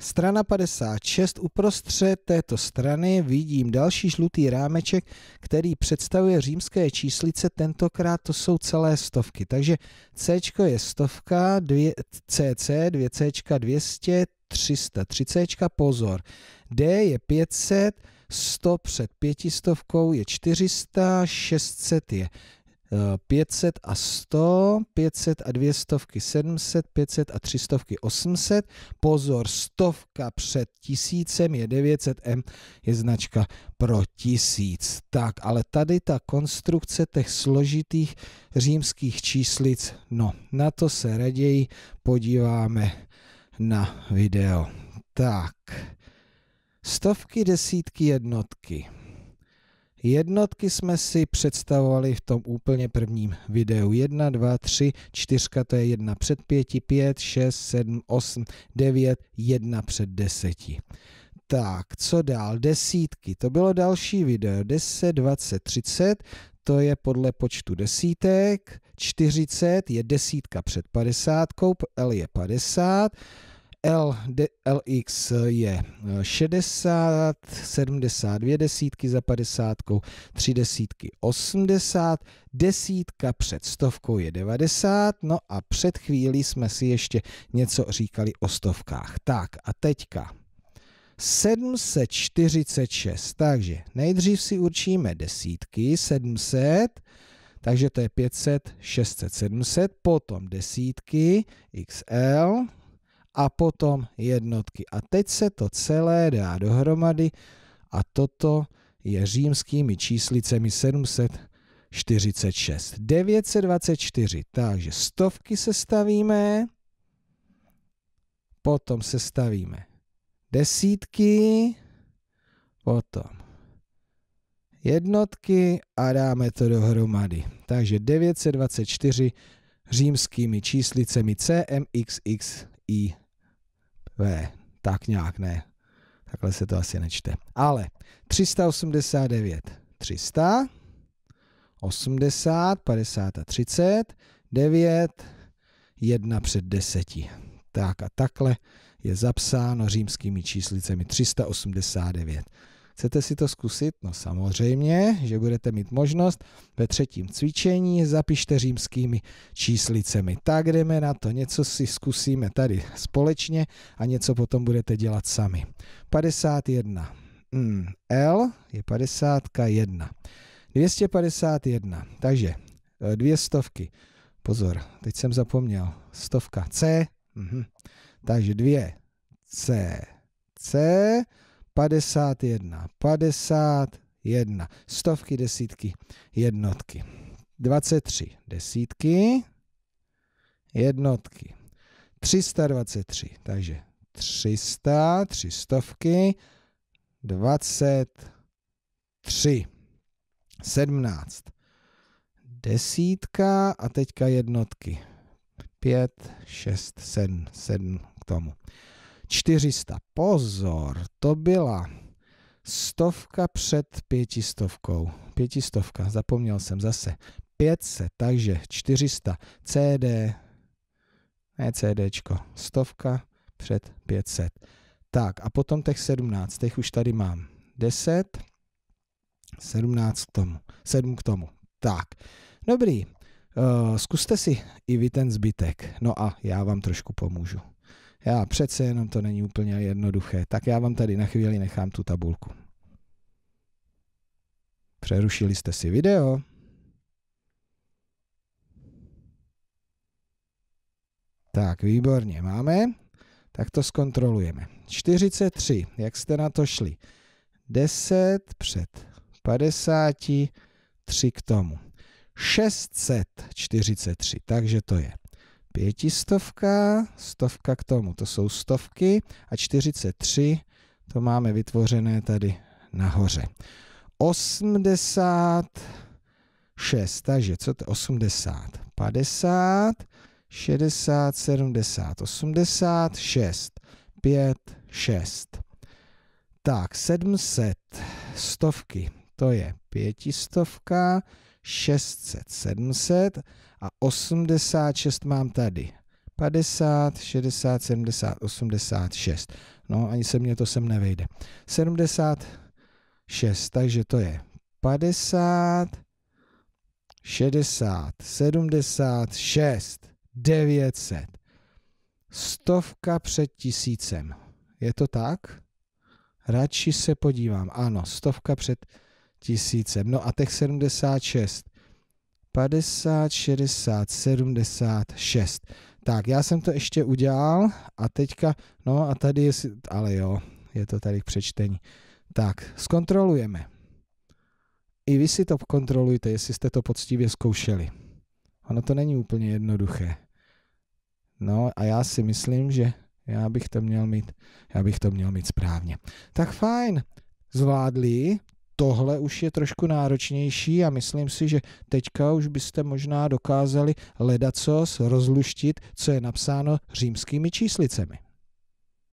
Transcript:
Strana 56, uprostřed této strany vidím další žlutý rámeček, který představuje římské číslice, tentokrát to jsou celé stovky. Takže C je stovka, dvě, CC, 2C, 200, 300, 30, pozor. D je 500, 100 před pětistovkou je 400, 600 je 500 eh, a 100, 500 a 200, 700, 500 a 300, 800. Pozor, stovka před tisícem je 900M, je značka pro tisíc. Tak, ale tady ta konstrukce těch složitých římských číslic, no, na to se raději podíváme na video. Tak, stovky, desítky, jednotky. Jednotky jsme si představovali v tom úplně prvním videu. 1, 2, 3, 4, to je 1 před 5, 5, 6, 7, 8, 9, 1 před 10. Tak, co dál? Desítky. To bylo další video. 10, 20, 30 to je podle počtu desítek, 40 je desítka před 50, L je 50, LX je 60, eh, 72 desítky za 50, 3 desítky 80, desítka před stovkou je 90, no a před chvílí jsme si ještě něco říkali o stovkách. Tak a teďka 746, takže nejdřív si určíme desítky, 700, takže to je 500, 600, 700, potom desítky, XL, a potom jednotky. A teď se to celé dá dohromady a toto je římskými číslicemi 746. 924, takže stovky se stavíme, potom se stavíme desítky, potom jednotky a dáme to dohromady. Takže 924 římskými číslicemi CMXXI v, tak nějak ne. Takhle se to asi nečte. Ale 389, 300, 80, 50 a 30, 9, 1 před 10. Tak a takhle je zapsáno římskými číslicemi 389. Chcete si to zkusit? No samozřejmě, že budete mít možnost. Ve třetím cvičení zapište římskými číslicemi. Tak jdeme na to, něco si zkusíme tady společně a něco potom budete dělat sami. 51. Mm, L je 51. 251, takže eh, dvě stovky. Pozor, teď jsem zapomněl. Stovka C. Mhm. Takže dvě C. C 51, 51, stovky, desítky, jednotky. 23 desítky, jednotky. 323, takže 300, tři stovky, 23, 17, desítka a teďka jednotky. 5, 6, 7, 7 k tomu. 400. Pozor, to byla stovka před pětistovkou. Pětistovka, zapomněl jsem zase. 500, takže 400. CD, ne CDčko, stovka před 500. Tak a potom těch 17, těch už tady mám 10, 17 k tomu, 7 k tomu. Tak, dobrý, eh, zkuste si i vy ten zbytek, no a já vám trošku pomůžu. Já přece jenom to není úplně jednoduché. Tak já vám tady na chvíli nechám tu tabulku. Přerušili jste si video. Tak, výborně, máme. Tak to zkontrolujeme. 43, jak jste na to šli? 10 před 50, k tomu. 643, takže to je pětistovka, stovka k tomu, to jsou stovky a 43 to máme vytvořené tady nahoře. 86, takže co to je 80? 50, 60, 70, 86, 5, 6. Tak, 700, stovky, to je pětistovka, 600, 700 a 86 mám tady. 50, 60, 70, 86. No, ani se mě to sem nevejde. 76, takže to je 50, 60, 76, 900. Stovka před tisícem. Je to tak? Radši se podívám. Ano, stovka před tisícem tisíce No a těch 76. 50, 60, 76. Tak, já jsem to ještě udělal a teďka, no a tady je, ale jo, je to tady k přečtení. Tak, zkontrolujeme. I vy si to kontrolujte, jestli jste to poctivě zkoušeli. Ono to není úplně jednoduché. No a já si myslím, že já bych to měl mít, já bych to měl mít správně. Tak fajn, zvládli, tohle už je trošku náročnější a myslím si, že teďka už byste možná dokázali ledacos rozluštit, co je napsáno římskými číslicemi.